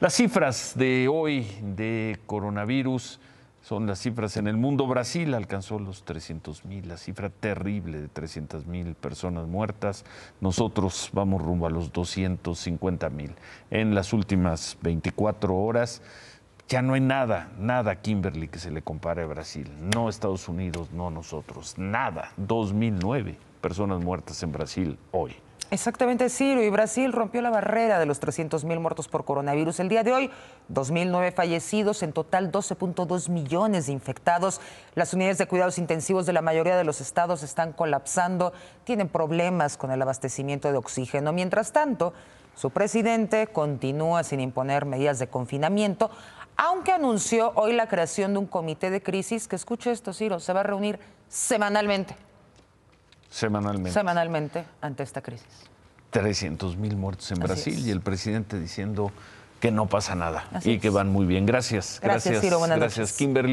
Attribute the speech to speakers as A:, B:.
A: Las cifras de hoy de coronavirus son las cifras en el mundo. Brasil alcanzó los 300 mil, la cifra terrible de 300 mil personas muertas. Nosotros vamos rumbo a los 250 mil. En las últimas 24 horas ya no hay nada, nada Kimberly que se le compare a Brasil. No Estados Unidos, no nosotros. Nada. 2009 personas muertas en Brasil hoy.
B: Exactamente, Ciro. Y Brasil rompió la barrera de los 300.000 muertos por coronavirus. El día de hoy, 2.009 fallecidos, en total 12.2 millones de infectados. Las unidades de cuidados intensivos de la mayoría de los estados están colapsando, tienen problemas con el abastecimiento de oxígeno. Mientras tanto, su presidente continúa sin imponer medidas de confinamiento, aunque anunció hoy la creación de un comité de crisis que, escuche esto, Ciro, se va a reunir semanalmente.
A: Semanalmente.
B: Semanalmente ante esta crisis.
A: 300.000 mil muertos en Brasil y el presidente diciendo que no pasa nada y que van muy bien. Gracias. Gracias, gracias, gracias Kimberly.